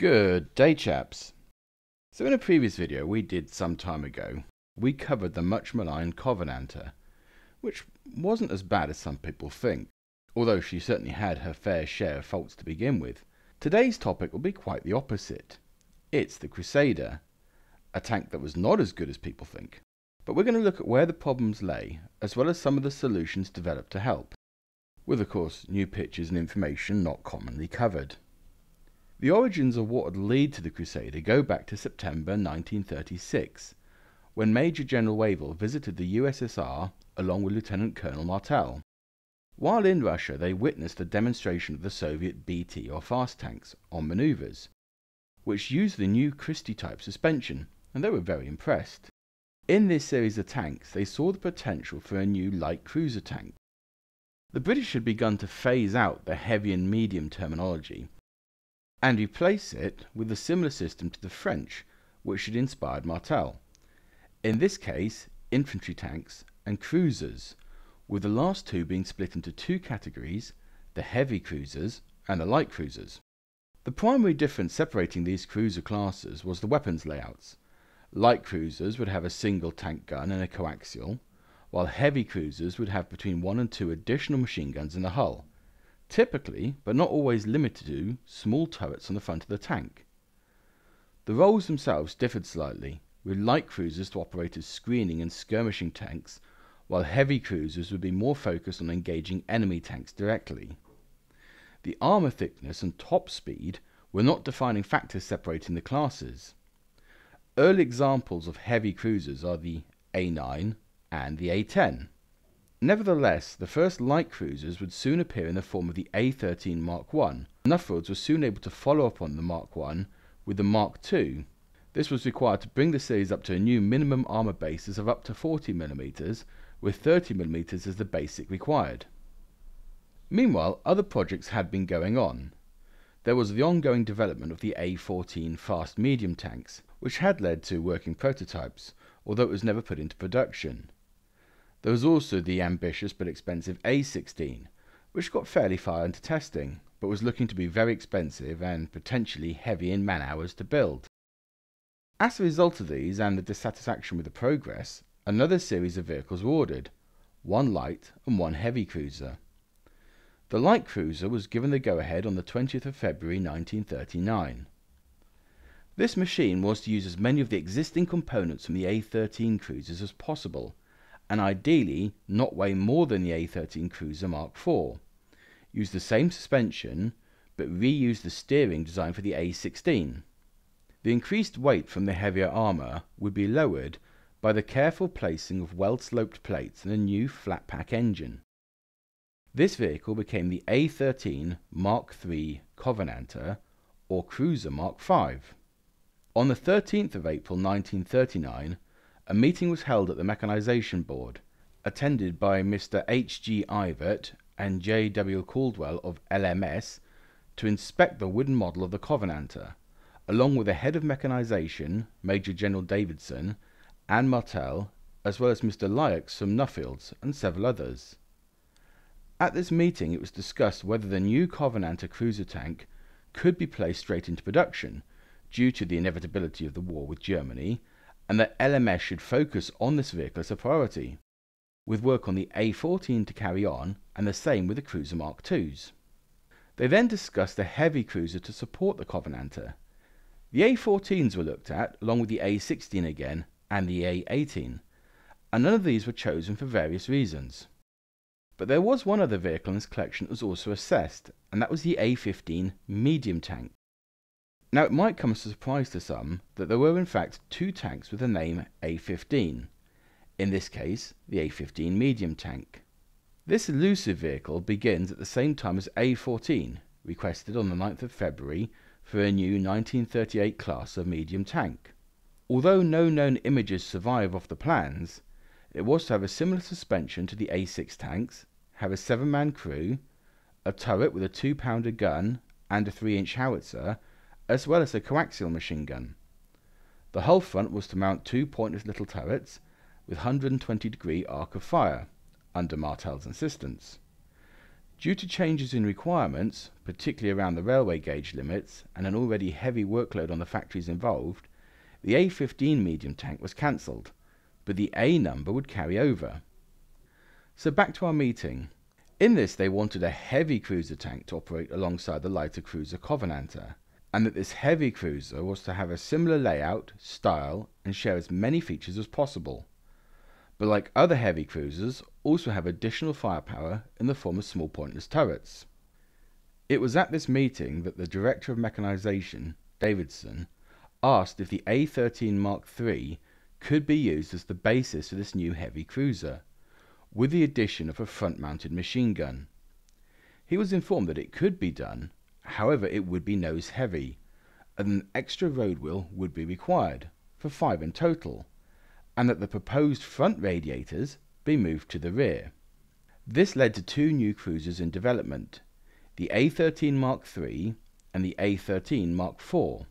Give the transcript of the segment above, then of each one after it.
Good day chaps. So in a previous video we did some time ago, we covered the much maligned Covenanter, which wasn't as bad as some people think, although she certainly had her fair share of faults to begin with. Today's topic will be quite the opposite. It's the Crusader, a tank that was not as good as people think. But we're going to look at where the problems lay, as well as some of the solutions developed to help, with of course new pictures and information not commonly covered. The origins of what would lead to the Crusader go back to September 1936, when Major General Wavell visited the USSR along with Lieutenant Colonel Martel. While in Russia, they witnessed a demonstration of the Soviet BT or fast tanks on maneuvers, which used the new Christie type suspension, and they were very impressed. In this series of tanks, they saw the potential for a new light cruiser tank. The British had begun to phase out the heavy and medium terminology and replace it with a similar system to the French, which had inspired Martel. In this case, infantry tanks and cruisers, with the last two being split into two categories the heavy cruisers and the light cruisers. The primary difference separating these cruiser classes was the weapons layouts. Light cruisers would have a single tank gun and a coaxial, while heavy cruisers would have between one and two additional machine guns in the hull typically, but not always limited to, small turrets on the front of the tank. The roles themselves differed slightly, with light cruisers to operate as screening and skirmishing tanks, while heavy cruisers would be more focused on engaging enemy tanks directly. The armour thickness and top speed were not defining factors separating the classes. Early examples of heavy cruisers are the A9 and the A10. Nevertheless, the first light cruisers would soon appear in the form of the A13 Mark I. Nuffield was soon able to follow up on the Mark I with the Mark II. This was required to bring the series up to a new minimum armour basis of up to 40 mm, with 30 mm as the basic required. Meanwhile, other projects had been going on. There was the ongoing development of the A14 fast medium tanks, which had led to working prototypes, although it was never put into production. There was also the ambitious but expensive A16, which got fairly far into testing, but was looking to be very expensive and potentially heavy in man hours to build. As a result of these and the dissatisfaction with the progress, another series of vehicles were ordered one light and one heavy cruiser. The light cruiser was given the go ahead on the 20th of February 1939. This machine was to use as many of the existing components from the A13 cruisers as possible and ideally not weigh more than the A13 Cruiser Mark IV. Use the same suspension, but reuse the steering designed for the A16. The increased weight from the heavier armour would be lowered by the careful placing of well-sloped plates and a new flat pack engine. This vehicle became the A13 Mark III Covenanter or Cruiser Mark V. On the 13th of April 1939, a meeting was held at the Mechanisation Board, attended by Mr. H. G. Ivert and J. W. Caldwell of LMS, to inspect the wooden model of the Covenanter, along with the head of mechanisation, Major General Davidson, and Martel, as well as Mr. Lyax from Nuffields and several others. At this meeting, it was discussed whether the new Covenanter cruiser tank could be placed straight into production, due to the inevitability of the war with Germany, and that LMS should focus on this vehicle as a priority, with work on the A14 to carry on and the same with the Cruiser Mark IIs. They then discussed the heavy cruiser to support the Covenanter. The A14s were looked at along with the A16 again and the A18, and none of these were chosen for various reasons. But there was one other vehicle in this collection that was also assessed, and that was the A15 medium tank, now, it might come as a surprise to some that there were in fact two tanks with the name A15, in this case the A15 medium tank. This elusive vehicle begins at the same time as A14, requested on the 9th of February for a new 1938 class of medium tank. Although no known images survive of the plans, it was to have a similar suspension to the A6 tanks, have a seven man crew, a turret with a two pounder gun and a three inch howitzer, as well as a coaxial machine gun. The hull front was to mount two pointless little turrets with 120 degree arc of fire, under Martel's insistence. Due to changes in requirements, particularly around the railway gauge limits and an already heavy workload on the factories involved, the A 15 medium tank was cancelled, but the A number would carry over. So back to our meeting. In this, they wanted a heavy cruiser tank to operate alongside the lighter cruiser Covenanter, and that this heavy cruiser was to have a similar layout, style, and share as many features as possible, but like other heavy cruisers, also have additional firepower in the form of small pointless turrets. It was at this meeting that the Director of Mechanization, Davidson, asked if the A13 Mark III could be used as the basis for this new heavy cruiser, with the addition of a front mounted machine gun. He was informed that it could be done, However, it would be nose heavy, and an extra road wheel would be required, for five in total, and that the proposed front radiators be moved to the rear. This led to two new cruisers in development, the A13 Mark III and the A13 Mark IV.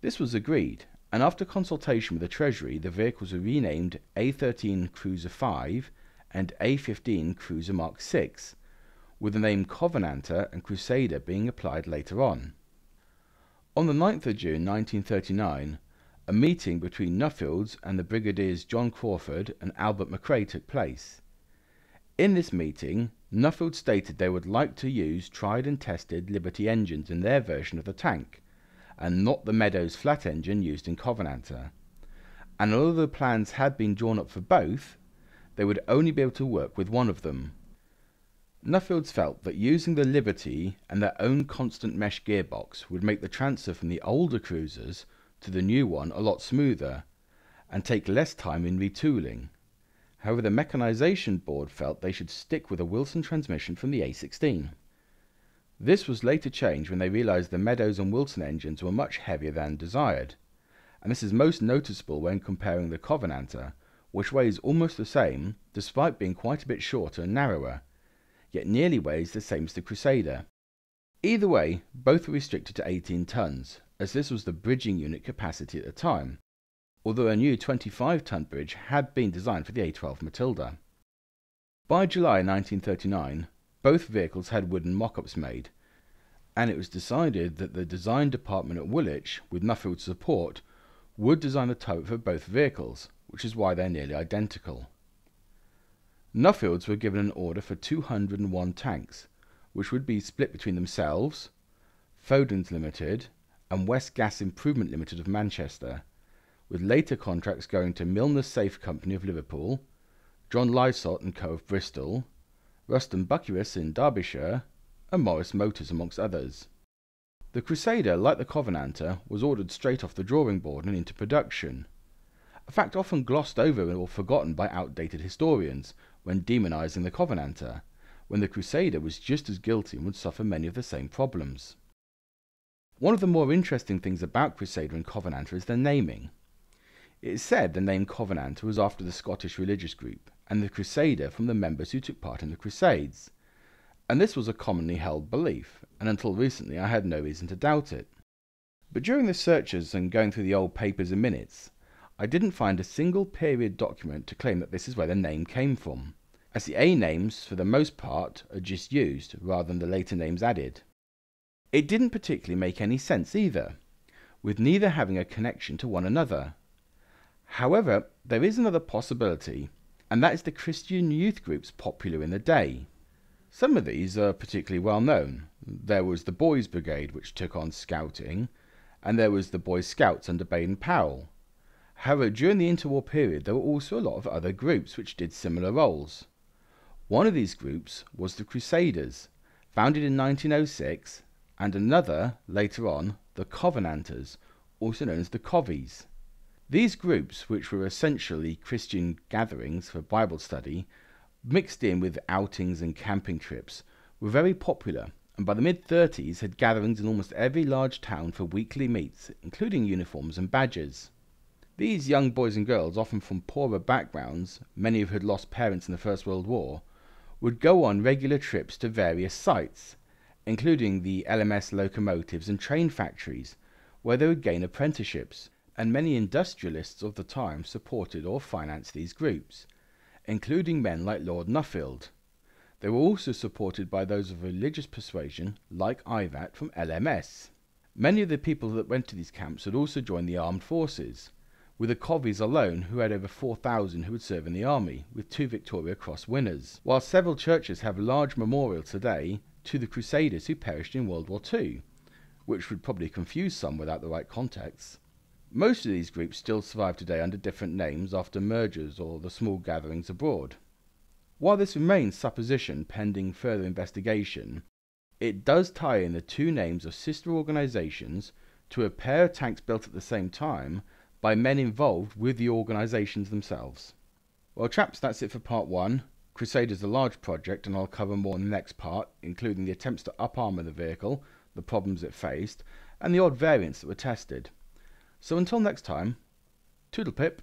This was agreed, and after consultation with the Treasury, the vehicles were renamed A13 Cruiser 5 and A15 Cruiser Mark 6 with the name Covenanter and Crusader being applied later on. On the 9th of June 1939, a meeting between Nuffields and the Brigadiers John Crawford and Albert McRae took place. In this meeting, Nuffield stated they would like to use tried and tested Liberty engines in their version of the tank, and not the Meadows flat engine used in Covenanter. And although the plans had been drawn up for both, they would only be able to work with one of them. Nuffields felt that using the Liberty and their own constant mesh gearbox would make the transfer from the older cruisers to the new one a lot smoother and take less time in retooling. However, the Mechanization Board felt they should stick with a Wilson transmission from the A16. This was later changed when they realized the Meadows and Wilson engines were much heavier than desired, and this is most noticeable when comparing the Covenanter, which weighs almost the same despite being quite a bit shorter and narrower yet nearly weighs the same as the Crusader. Either way, both were restricted to 18 tons, as this was the bridging unit capacity at the time, although a new 25-ton bridge had been designed for the A12 Matilda. By July 1939, both vehicles had wooden mock-ups made, and it was decided that the design department at Woolwich, with Nuffield's support, would design the turret for both vehicles, which is why they're nearly identical. Nuffields were given an order for 201 tanks, which would be split between themselves, Foden's Limited, and West Gas Improvement Limited of Manchester, with later contracts going to Milner Safe Company of Liverpool, John Lysot and Co. of Bristol, Ruston Bucyrus in Derbyshire, and Morris Motors amongst others. The Crusader, like the Covenanter, was ordered straight off the drawing board and into production, a fact often glossed over or forgotten by outdated historians when demonizing the Covenanter, when the Crusader was just as guilty and would suffer many of the same problems. One of the more interesting things about Crusader and Covenanter is their naming. It is said the name Covenanter was after the Scottish religious group, and the Crusader from the members who took part in the Crusades. And this was a commonly held belief, and until recently I had no reason to doubt it. But during the searches and going through the old papers and minutes, I didn't find a single period document to claim that this is where the name came from, as the A names for the most part are just used rather than the later names added. It didn't particularly make any sense either, with neither having a connection to one another. However, there is another possibility, and that is the Christian youth groups popular in the day. Some of these are particularly well known. There was the Boys' Brigade, which took on scouting, and there was the Boy Scouts under Baden Powell, However, during the interwar period, there were also a lot of other groups which did similar roles. One of these groups was the Crusaders, founded in 1906, and another, later on, the Covenanters, also known as the Coveys. These groups, which were essentially Christian gatherings for Bible study, mixed in with outings and camping trips, were very popular and by the mid 30s had gatherings in almost every large town for weekly meets, including uniforms and badges. These young boys and girls, often from poorer backgrounds, many of who had lost parents in the First World War, would go on regular trips to various sites, including the LMS locomotives and train factories, where they would gain apprenticeships, and many industrialists of the time supported or financed these groups, including men like Lord Nuffield. They were also supported by those of religious persuasion, like Ivat from LMS. Many of the people that went to these camps would also join the armed forces. With the Covies alone, who had over 4,000 who would serve in the army, with two Victoria Cross winners. While several churches have large memorials today to the Crusaders who perished in World War II, which would probably confuse some without the right context. Most of these groups still survive today under different names after mergers or the small gatherings abroad. While this remains supposition pending further investigation, it does tie in the two names of sister organisations to a pair of tanks built at the same time by men involved with the organisations themselves. Well, chaps, that's it for part one. Crusade is a large project, and I'll cover more in the next part, including the attempts to up armour the vehicle, the problems it faced, and the odd variants that were tested. So until next time, toodle pip.